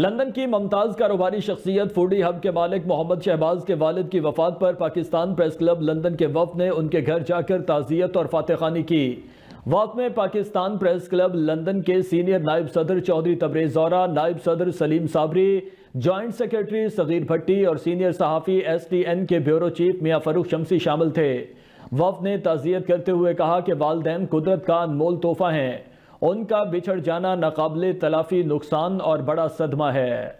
London کی ممتاز کاروباری شخصیت فوڈی ہب کے مالک محمد شہباز کے والد کی وفات پر پاکستان پریس کلب لندن کے وفد نے ان کے گھر جا کر تعزیت اور فاتح خانی کی وفد میں پاکستان پریس کلب لندن کے سینئر نائب صدر چودری تبریز زورا نائب صدر سلیم صابری جوائنٹ سیکرٹری صغیر بھٹی اور سینئر صحافی ایس ٹی این کے بیورو چیف میاں فروغ شمسی شامل تھے وفد نے تعزیت کرتے ہوئے کہا کہ والدین قدرت کا انمول تحفہ ہیں ان کا بچھڑ جانا ناقابل تلافی نقصان اور بڑا صدمہ ہے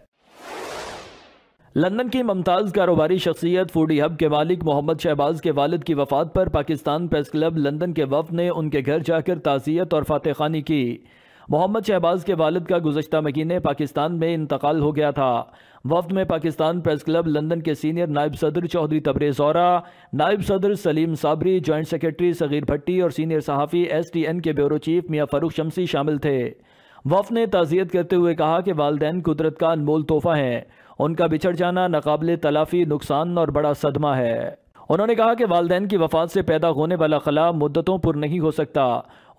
لندن کی ممتاز کاروباری شخصیت فوڈی ہب کے مالک محمد شہباز کے والد کی وفات پر پاکستان پریس کلب لندن کے وفد نے ان کے گھر جا کر تعزیت اور فاتح خانی کی محمد شہباز کے والد کا گزشتہ مہینے پاکستان میں انتقال ہو گیا تھا وفد میں پاکستان پریس کلب لندن کے سینئر نائب صدر چودھری تبرے زورا نائب صدر سلیم صابری جوائنٹ سیکرٹری صغیر بھٹی اور سینئر صحافی ایس ٹی این کے بیورو چیف میاں فاروق شمسی شامل تھے وفد نے تعزیت کرتے ہوئے کہا کہ والدین قدرت کا انمول تحفہ ہیں ان کا بچھڑ جانا ناقابل تلافی نقصان اور بڑا صدمہ ہے انہوں نے کہا کہ والدین کی وفات سے پیدا ہونے والا خلا مدتوں پر نہیں ہو سکتا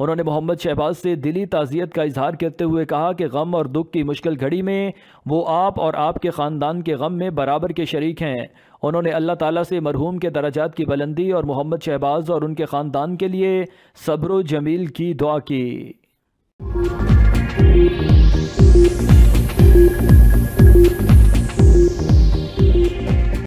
انہوں نے محمد شہباز سے دلی تعزیت کا اظہار کرتے ہوئے کہا کہ غم اور دکھ کی مشکل گھڑی میں وہ آپ اور آپ کے خاندان کے غم میں برابر کے شریک ہیں انہوں نے اللہ تعالیٰ سے مرحوم کے درجات کی بلندی اور محمد شہباز اور ان کے خاندان کے لیے صبر و جمیل کی دعا کی